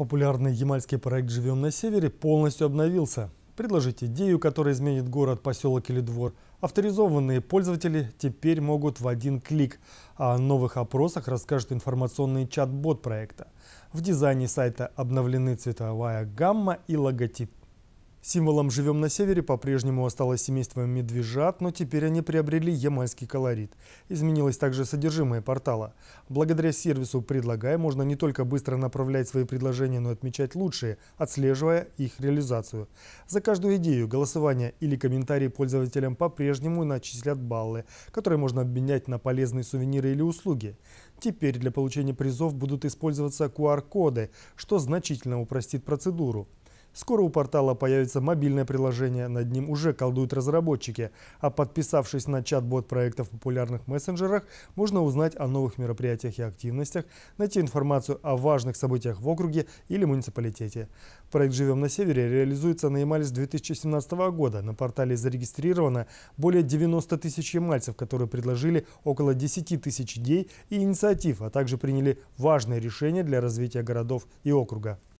Популярный ямальский проект «Живем на севере» полностью обновился. Предложить идею, которая изменит город, поселок или двор. Авторизованные пользователи теперь могут в один клик. А о новых опросах расскажет информационный чат-бот проекта. В дизайне сайта обновлены цветовая гамма и логотип Символом «Живем на севере» по-прежнему осталось семейство медвежат, но теперь они приобрели ямальский колорит. Изменилось также содержимое портала. Благодаря сервису «Предлагай» можно не только быстро направлять свои предложения, но и отмечать лучшие, отслеживая их реализацию. За каждую идею, голосование или комментарии пользователям по-прежнему начислят баллы, которые можно обменять на полезные сувениры или услуги. Теперь для получения призов будут использоваться QR-коды, что значительно упростит процедуру. Скоро у портала появится мобильное приложение, над ним уже колдуют разработчики. А подписавшись на чат-бот проекта в популярных мессенджерах, можно узнать о новых мероприятиях и активностях, найти информацию о важных событиях в округе или муниципалитете. Проект «Живем на севере» реализуется на Ямале с 2017 года. На портале зарегистрировано более 90 тысяч ямальцев, которые предложили около 10 тысяч идей и инициатив, а также приняли важные решения для развития городов и округа.